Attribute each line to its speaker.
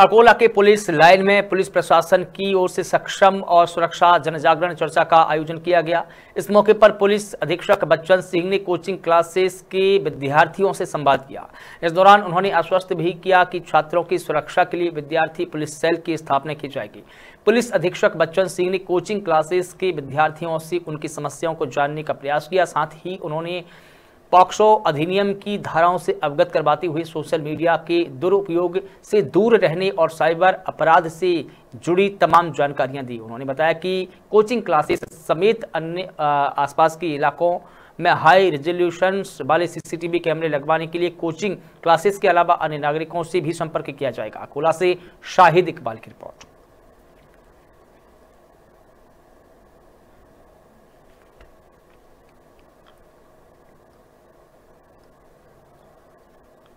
Speaker 1: अकोला के police line में police प्रशासन की ओर से सक्षम और सुरक्षा जनजागरण चर्चा का आयोजन किया गया इस मौके पर पुलिस अधीक्षक बच्चन सिंह ने कोचिंग क्लासेस के विद्यार्थियों से संवाद किया इस दौरान उन्होंने आश्वस्त भी किया कि छात्रों की सुरक्षा के लिए विद्यार्थी पुलिस सेल की स्थापना की जाएगी पुलिस अधीक्षक बच्चन सिंह ने कोचिंग क्लासेस के विद्यार्थियों से उनकी समस्याओं को जानने का प्रयास किया साथ ही उन्होंने पॉक्सो अधिनियम की धाराओं से अवगत करवाते हुए सोशल मीडिया के दुरुपयोग से दूर रहने और साइबर अपराध से जुड़ी तमाम जानकारियां दी उन्होंने बताया कि कोचिंग क्लासेस समेत अन्य आसपास के इलाकों में हाई रेजोल्यूशन वाले सीसीटीवी कैमरे लगवाने के लिए कोचिंग क्लासेस के अलावा अन्य नागरिकों से भी संपर्क किया जाएगा अकोला से शाहिद इकबाल की रिपोर्ट